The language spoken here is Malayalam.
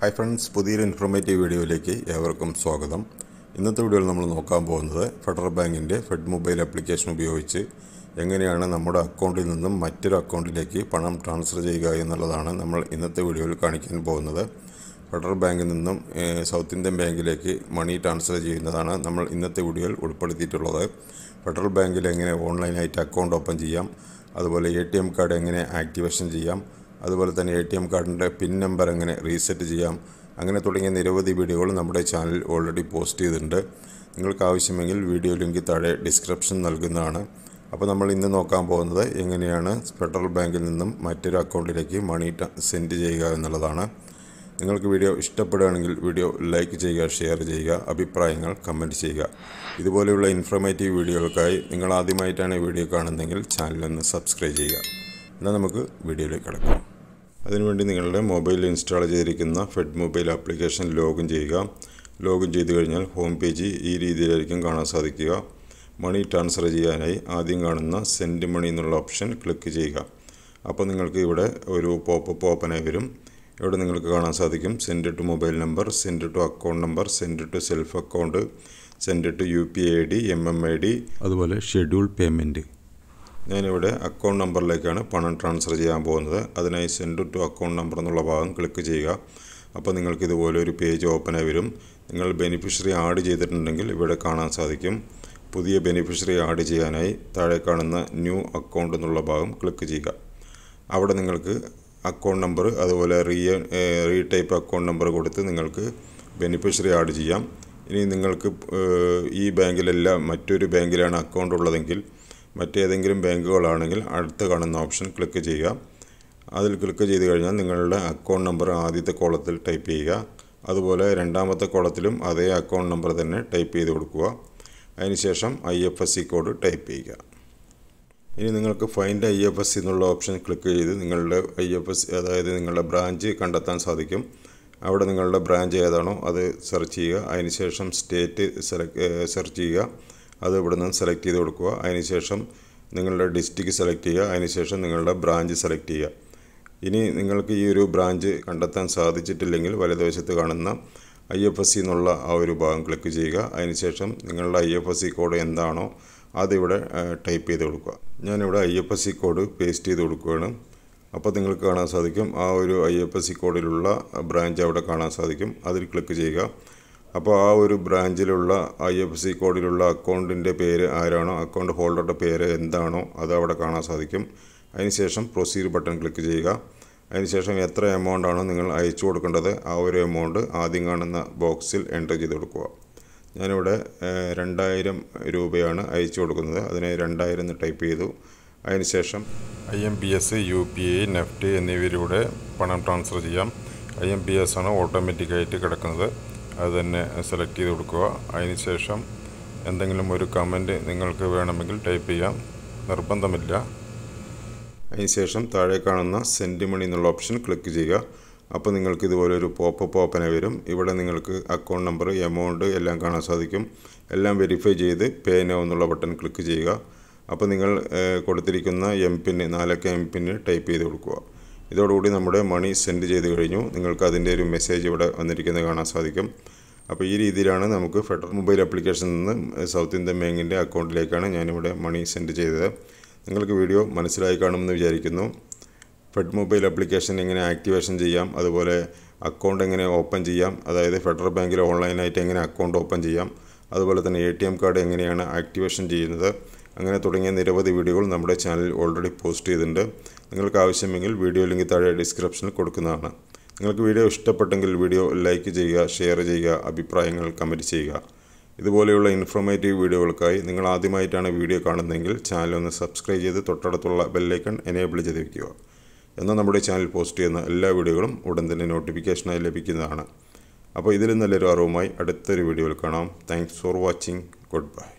ഹായ് ഫ്രണ്ട്സ് പുതിയൊരു ഇൻഫർമേറ്റീവ് വീഡിയോയിലേക്ക് ഏവർക്കും സ്വാഗതം ഇന്നത്തെ വീഡിയോയിൽ നമ്മൾ നോക്കാൻ പോകുന്നത് ഫെഡറൽ ബാങ്കിൻ്റെ ഫെഡ് മൊബൈൽ ആപ്ലിക്കേഷൻ ഉപയോഗിച്ച് എങ്ങനെയാണ് നമ്മുടെ അക്കൗണ്ടിൽ നിന്നും മറ്റൊരു അക്കൗണ്ടിലേക്ക് പണം ട്രാൻസ്ഫർ ചെയ്യുക എന്നുള്ളതാണ് നമ്മൾ ഇന്നത്തെ വീഡിയോയിൽ കാണിക്കാൻ പോകുന്നത് ഫെഡറൽ ബാങ്കിൽ നിന്നും സൗത്ത് ഇന്ത്യൻ ബാങ്കിലേക്ക് മണി ട്രാൻസ്ഫർ ചെയ്യുന്നതാണ് നമ്മൾ ഇന്നത്തെ വീഡിയോയിൽ ഉൾപ്പെടുത്തിയിട്ടുള്ളത് ഫെഡറൽ ബാങ്കിൽ എങ്ങനെ ഓൺലൈനായിട്ട് അക്കൗണ്ട് ഓപ്പൺ ചെയ്യാം അതുപോലെ എ കാർഡ് എങ്ങനെ ആക്ടിവേഷൻ ചെയ്യാം അതുപോലെ തന്നെ എ ടി എം കാർഡിൻ്റെ പിൻ നമ്പർ എങ്ങനെ റീസെറ്റ് ചെയ്യാം അങ്ങനെ തുടങ്ങിയ നിരവധി വീഡിയോകൾ നമ്മുടെ ചാനൽ ഓൾറെഡി പോസ്റ്റ് ചെയ്തിട്ടുണ്ട് നിങ്ങൾക്ക് ആവശ്യമെങ്കിൽ വീഡിയോ ലിങ്ക് താഴെ ഡിസ്ക്രിപ്ഷൻ നൽകുന്നതാണ് അപ്പോൾ നമ്മൾ ഇന്ന് നോക്കാൻ പോകുന്നത് എങ്ങനെയാണ് ഫെഡറൽ ബാങ്കിൽ നിന്നും മറ്റൊരു അക്കൗണ്ടിലേക്ക് മണി സെൻഡ് ചെയ്യുക എന്നുള്ളതാണ് നിങ്ങൾക്ക് വീഡിയോ ഇഷ്ടപ്പെടുകയാണെങ്കിൽ വീഡിയോ ലൈക്ക് ചെയ്യുക ഷെയർ ചെയ്യുക അഭിപ്രായങ്ങൾ കമൻറ്റ് ചെയ്യുക ഇതുപോലെയുള്ള ഇൻഫർമേറ്റീവ് വീഡിയോകൾക്കായി നിങ്ങൾ ആദ്യമായിട്ടാണ് വീഡിയോ കാണുന്നതെങ്കിൽ ചാനലൊന്ന് സബ്സ്ക്രൈബ് ചെയ്യുക എന്നാൽ നമുക്ക് വീഡിയോയിലേക്ക് കിടക്കാം അതിനുവേണ്ടി നിങ്ങളുടെ മൊബൈലിൽ ഇൻസ്റ്റാൾ ചെയ്തിരിക്കുന്ന ഫെഡ് മൊബൈൽ ആപ്ലിക്കേഷൻ ലോഗിൻ ചെയ്യുക ലോഗിൻ ചെയ്തു കഴിഞ്ഞാൽ ഹോം പേജ് ഈ രീതിയിലായിരിക്കും കാണാൻ സാധിക്കുക മണി ട്രാൻസ്ഫർ ചെയ്യാനായി ആദ്യം കാണുന്ന സെൻഡ് മണി എന്നുള്ള ഓപ്ഷൻ ക്ലിക്ക് ചെയ്യുക അപ്പോൾ നിങ്ങൾക്ക് ഇവിടെ ഒരു പോപ്പപ്പ് ഓപ്പണായി വരും ഇവിടെ നിങ്ങൾക്ക് കാണാൻ സാധിക്കും send to mobile number send to account number send to self account send to U P I D M M I D അതുപോലെ ഷെഡ്യൂൾ പേയ്മെൻറ്റ് ഞാനിവിടെ അക്കൗണ്ട് നമ്പറിലേക്കാണ് പണം ട്രാൻസ്ഫർ ചെയ്യാൻ പോകുന്നത് അതിനായി സെൻഡ് ടു അക്കൗണ്ട് നമ്പർ എന്നുള്ള ഭാഗം ക്ലിക്ക് ചെയ്യുക അപ്പോൾ നിങ്ങൾക്ക് ഇതുപോലെ ഒരു പേജ് ഓപ്പണായി വരും നിങ്ങൾ ബെനിഫിഷ്യറി ആഡ് ചെയ്തിട്ടുണ്ടെങ്കിൽ ഇവിടെ കാണാൻ സാധിക്കും പുതിയ ബെനിഫിഷ്യറി ആഡ് ചെയ്യാനായി താഴെ കാണുന്ന ന്യൂ അക്കൗണ്ട് എന്നുള്ള ഭാഗം ക്ലിക്ക് ചെയ്യുക അവിടെ നിങ്ങൾക്ക് അക്കൗണ്ട് നമ്പർ അതുപോലെ റീ റീടൈപ്പ് അക്കൗണ്ട് നമ്പർ കൊടുത്ത് നിങ്ങൾക്ക് ബെനിഫിഷ്യറി ആഡ് ചെയ്യാം ഇനി നിങ്ങൾക്ക് ഈ ബാങ്കിലല്ല മറ്റൊരു ബാങ്കിലാണ് അക്കൗണ്ട് ഉള്ളതെങ്കിൽ മറ്റേതെങ്കിലും ബാങ്കുകളാണെങ്കിൽ അടുത്ത് കാണുന്ന ഓപ്ഷൻ ക്ലിക്ക് ചെയ്യുക അതിൽ ക്ലിക്ക് ചെയ്ത് കഴിഞ്ഞാൽ നിങ്ങളുടെ അക്കൗണ്ട് നമ്പർ ആദ്യത്തെ കോളത്തിൽ ടൈപ്പ് ചെയ്യുക അതുപോലെ രണ്ടാമത്തെ കോളത്തിലും അതേ അക്കൗണ്ട് നമ്പർ തന്നെ ടൈപ്പ് ചെയ്ത് കൊടുക്കുക അതിനുശേഷം I F S C code type ചെയ്യുക ഇനി നിങ്ങൾക്ക് find I F S C എന്നുള്ള ഓപ്ഷൻ ക്ലിക്ക് ചെയ്ത് നിങ്ങളുടെ ഐ എഫ് എസ് അതായത് നിങ്ങളുടെ ബ്രാഞ്ച് കണ്ടെത്താൻ സാധിക്കും അവിടെ നിങ്ങളുടെ ബ്രാഞ്ച് ഏതാണോ അത് സെർച്ച് ചെയ്യുക അതിനുശേഷം സ്റ്റേറ്റ് സെലക്ട് സെർച്ച് ചെയ്യുക അത് ഇവിടെ നിന്ന് സെലക്ട് ചെയ്ത് കൊടുക്കുക അതിനുശേഷം നിങ്ങളുടെ ഡിസ്ട്രിക്ട് സെലക്ട് ചെയ്യുക അതിനുശേഷം നിങ്ങളുടെ ബ്രാഞ്ച് സെലക്ട് ചെയ്യുക ഇനി നിങ്ങൾക്ക് ഈ ഒരു ബ്രാഞ്ച് കണ്ടെത്താൻ സാധിച്ചിട്ടില്ലെങ്കിൽ വലതുവശത്ത് കാണുന്ന ഐ എഫ് എസ് സി എന്നുള്ള ആ ഒരു ഭാഗം ക്ലിക്ക് ചെയ്യുക അതിനുശേഷം നിങ്ങളുടെ I F S C code എന്താണോ അതിവിടെ ടൈപ്പ് ചെയ്ത് കൊടുക്കുക ഞാനിവിടെ I F S C code paste ചെയ്ത് കൊടുക്കുകയാണ് അപ്പോൾ നിങ്ങൾക്ക് കാണാൻ സാധിക്കും ആ ഒരു ഐ എഫ് എസ് സി കോഡിലുള്ള ബ്രാഞ്ച് അവിടെ കാണാൻ സാധിക്കും അതിൽ ക്ലിക്ക് ചെയ്യുക അപ്പോൾ ആ ഒരു ബ്രാഞ്ചിലുള്ള ഐ എഫ് സി കോഡിലുള്ള അക്കൗണ്ടിൻ്റെ പേര് ആരാണോ അക്കൗണ്ട് ഹോൾഡറുടെ പേര് എന്താണോ അത് അവിടെ കാണാൻ സാധിക്കും അതിനുശേഷം പ്രൊസീഡ് ബട്ടൺ ക്ലിക്ക് ചെയ്യുക അതിനുശേഷം എത്ര എമൗണ്ടാണോ നിങ്ങൾ അയച്ചു കൊടുക്കേണ്ടത് ആ ഒരു എമൗണ്ട് ആദ്യം കാണുന്ന ബോക്സിൽ എൻ്റർ ചെയ്ത് കൊടുക്കുക ഞാനിവിടെ രണ്ടായിരം രൂപയാണ് അയച്ചു കൊടുക്കുന്നത് അതിന് രണ്ടായിരം എന്ന് ടൈപ്പ് ചെയ്തു അതിനുശേഷം I M P S U P I NEFT എന്നിവയിലൂടെ പണം ട്രാൻസ്ഫർ ചെയ്യാം ഐ എം പി എസ് ആണ് ഓട്ടോമാറ്റിക്കായിട്ട് കിടക്കുന്നത് അത് തന്നെ സെലക്ട് ചെയ്ത് കൊടുക്കുക അതിനുശേഷം എന്തെങ്കിലും ഒരു കമൻറ്റ് നിങ്ങൾക്ക് വേണമെങ്കിൽ ടൈപ്പ് ചെയ്യാം നിർബന്ധമില്ല അതിനുശേഷം താഴെ കാണുന്ന സെൻഡ് മണി എന്നുള്ള ഓപ്ഷൻ ക്ലിക്ക് ചെയ്യുക അപ്പോൾ നിങ്ങൾക്ക് ഇതുപോലെ ഒരു പോപ്പപ്പ് ഓപ്പനെ വരും ഇവിടെ നിങ്ങൾക്ക് അക്കൗണ്ട് നമ്പർ എമൗണ്ട് എല്ലാം കാണാൻ സാധിക്കും എല്ലാം വെരിഫൈ ചെയ്ത് പേ നോ എന്നുള്ള ബട്ടൺ ക്ലിക്ക് ചെയ്യുക അപ്പോൾ നിങ്ങൾ കൊടുത്തിരിക്കുന്ന എം പിന്നെ നാലക്ക എം പിന്നെ ടൈപ്പ് ചെയ്ത് കൊടുക്കുക ഇതോടുകൂടി നമ്മുടെ മണി സെൻഡ് ചെയ്ത് കഴിഞ്ഞു നിങ്ങൾക്ക് അതിൻ്റെ ഒരു മെസ്സേജ് ഇവിടെ വന്നിരിക്കുന്നത് കാണാൻ സാധിക്കും അപ്പോൾ ഈ രീതിയിലാണ് നമുക്ക് ഫെഡറൽ മൊബൈൽ ആപ്ലിക്കേഷനിൽ നിന്ന് സൗത്ത് ഇന്ത്യൻ ബാങ്കിൻ്റെ അക്കൗണ്ടിലേക്കാണ് ഞാനിവിടെ മണി സെൻഡ് ചെയ്തത് നിങ്ങൾക്ക് വീഡിയോ മനസ്സിലായി കാണുമെന്ന് വിചാരിക്കുന്നു ഫെഡ് മൊബൈൽ ആപ്ലിക്കേഷൻ എങ്ങനെ ആക്ടിവേഷൻ ചെയ്യാം അതുപോലെ അക്കൗണ്ട് എങ്ങനെ ഓപ്പൺ ചെയ്യാം അതായത് ഫെഡറൽ ബാങ്കിൽ ഓൺലൈനായിട്ട് എങ്ങനെ അക്കൗണ്ട് ഓപ്പൺ ചെയ്യാം അതുപോലെ തന്നെ എ കാർഡ് എങ്ങനെയാണ് ആക്ടിവേഷൻ ചെയ്യുന്നത് അങ്ങനെ തുടങ്ങിയ നിരവധി വീഡിയോകൾ നമ്മുടെ ചാനലിൽ ഓൾറെഡി പോസ്റ്റ് ചെയ്തിട്ടുണ്ട് നിങ്ങൾക്ക് ആവശ്യമെങ്കിൽ വീഡിയോ ലിങ്ക് താഴെ ഡിസ്ക്രിപ്ഷനിൽ കൊടുക്കുന്നതാണ് നിങ്ങൾക്ക് വീഡിയോ ഇഷ്ടപ്പെട്ടെങ്കിൽ വീഡിയോ ലൈക്ക് ചെയ്യുക ഷെയർ ചെയ്യുക അഭിപ്രായങ്ങൾ കമൻറ്റ് ചെയ്യുക ഇതുപോലെയുള്ള ഇൻഫോർമേറ്റീവ് വീഡിയോകൾക്കായി നിങ്ങൾ ആദ്യമായിട്ടാണ് വീഡിയോ കാണുന്നതെങ്കിൽ ചാനൽ ഒന്ന് സബ്സ്ക്രൈബ് ചെയ്ത് തൊട്ടടുത്തുള്ള ബെല്ലൈക്കൺ എനേബിൾ ചെയ്ത് വയ്ക്കുക എന്നാൽ നമ്മുടെ ചാനൽ പോസ്റ്റ് ചെയ്യുന്ന എല്ലാ വീഡിയോകളും ഉടൻ തന്നെ നോട്ടിഫിക്കേഷനായി ലഭിക്കുന്നതാണ് അപ്പോൾ ഇതിൽ നല്ലൊരു അറിവുമായി അടുത്തൊരു വീഡിയോയിൽ കാണാം thanks for watching good bye